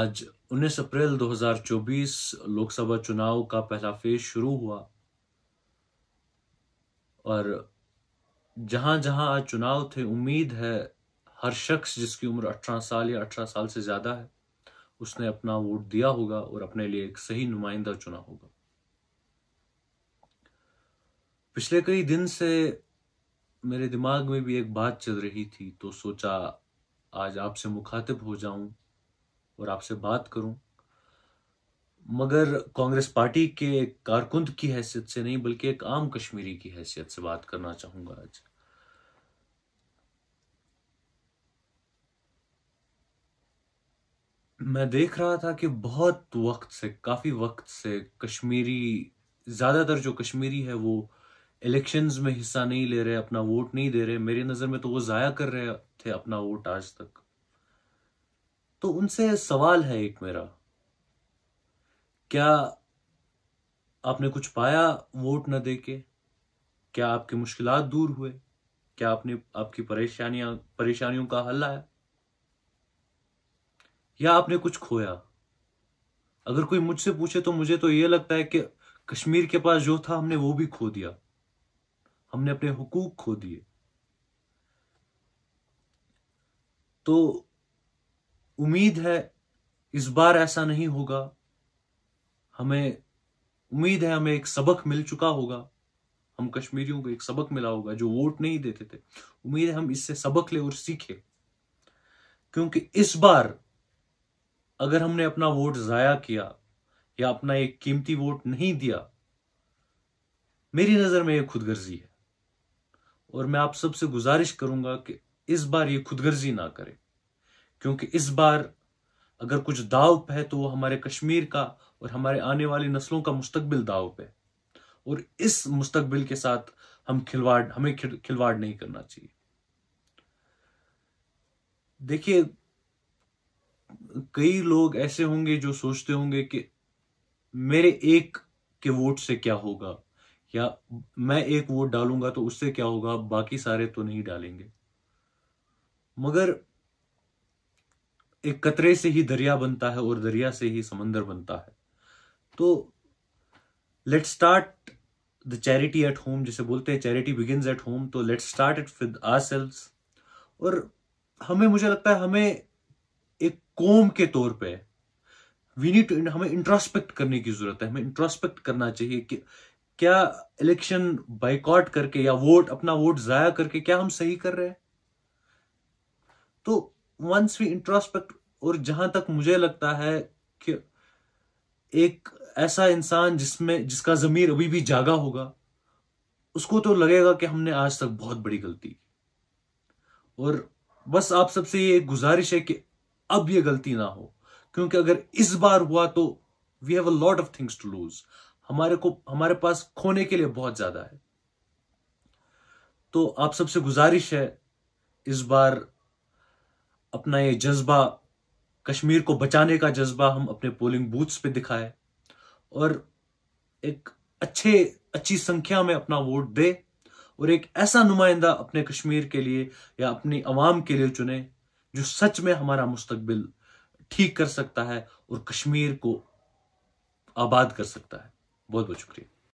आज 19 अप्रैल 2024 लोकसभा चुनाव का पहला फेज शुरू हुआ और जहां जहां आज चुनाव थे उम्मीद है हर शख्स जिसकी उम्र अठारह साल या अठारह साल से ज्यादा है उसने अपना वोट दिया होगा और अपने लिए एक सही नुमाइंदा चुना होगा पिछले कई दिन से मेरे दिमाग में भी एक बात चल रही थी तो सोचा आज आपसे मुखातिब हो जाऊं और आपसे बात करूं मगर कांग्रेस पार्टी के कारकुंद की हैसियत से नहीं बल्कि एक आम कश्मीरी की हैसियत से बात करना चाहूंगा आज मैं देख रहा था कि बहुत वक्त से काफी वक्त से कश्मीरी ज्यादातर जो कश्मीरी है वो इलेक्शंस में हिस्सा नहीं ले रहे अपना वोट नहीं दे रहे मेरी नज़र में तो वो ज़ाया कर रहे थे अपना वोट आज तक तो उनसे सवाल है एक मेरा क्या आपने कुछ पाया वोट न दे के क्या आपकी मुश्किल दूर हुए क्या आपने आपकी परेशानियां परेशानियों का हल आया या आपने कुछ खोया अगर कोई मुझसे पूछे तो मुझे तो यह लगता है कि कश्मीर के पास जो था हमने वो भी खो दिया हमने अपने हुकूक खो दिए तो उम्मीद है इस बार ऐसा नहीं होगा हमें उम्मीद है हमें एक सबक मिल चुका होगा हम कश्मीरियों को एक सबक मिला होगा जो वोट नहीं देते थे उम्मीद है हम इससे सबक ले और सीखे क्योंकि इस बार अगर हमने अपना वोट जाया किया या अपना एक कीमती वोट नहीं दिया मेरी नजर में यह खुदगर्जी है और मैं आप सबसे गुजारिश करूंगा कि इस बार ये खुदगर्जी ना करें क्योंकि इस बार अगर कुछ दाव पे है तो वो हमारे कश्मीर का और हमारे आने वाली नस्लों का मुस्तकबिल दाव पे और इस मुस्तकबिल के साथ हम खिलवाड़ हमें खिलवाड़ नहीं करना चाहिए देखिए कई लोग ऐसे होंगे जो सोचते होंगे कि मेरे एक के वोट से क्या होगा या मैं एक वोट डालूंगा तो उससे क्या होगा बाकी सारे तो नहीं डालेंगे मगर एक कतरे से ही दरिया बनता है और दरिया से ही समंदर बनता है तो let start the charity at home जिसे बोलते हैं चैरिटी बिगिनस एट होम तो let start it with ourselves और हमें मुझे लगता है हमें एक कोम के तौर पे वी नीड टू हमें इंट्रोस्पेक्ट करने की जरूरत है हमें इंट्रोस्पेक्ट करना चाहिए कि क्या इलेक्शन बाइकआउट करके या वोट अपना वोट जाया करके क्या हम सही कर रहे हैं तो वंस वी इंट्रोस्पेक्ट और जहां तक मुझे लगता है कि एक ऐसा इंसान जिसमें जिसका जमीर अभी भी जागा होगा उसको तो लगेगा कि हमने आज तक बहुत बड़ी गलती की और बस आप सबसे ये गुजारिश है कि अब ये गलती ना हो क्योंकि अगर इस बार हुआ तो we have a lot of things to lose हमारे को हमारे पास खोने के लिए बहुत ज्यादा है तो आप सबसे गुजारिश है इस बार अपना ये जज्बा कश्मीर को बचाने का जज्बा हम अपने पोलिंग बूथ्स पे दिखाए और एक अच्छे अच्छी संख्या में अपना वोट दे और एक ऐसा नुमाइंदा अपने कश्मीर के लिए या अपनी आवाम के लिए चुने जो सच में हमारा मुस्तबिल ठीक कर सकता है और कश्मीर को आबाद कर सकता है बहुत बहुत शुक्रिया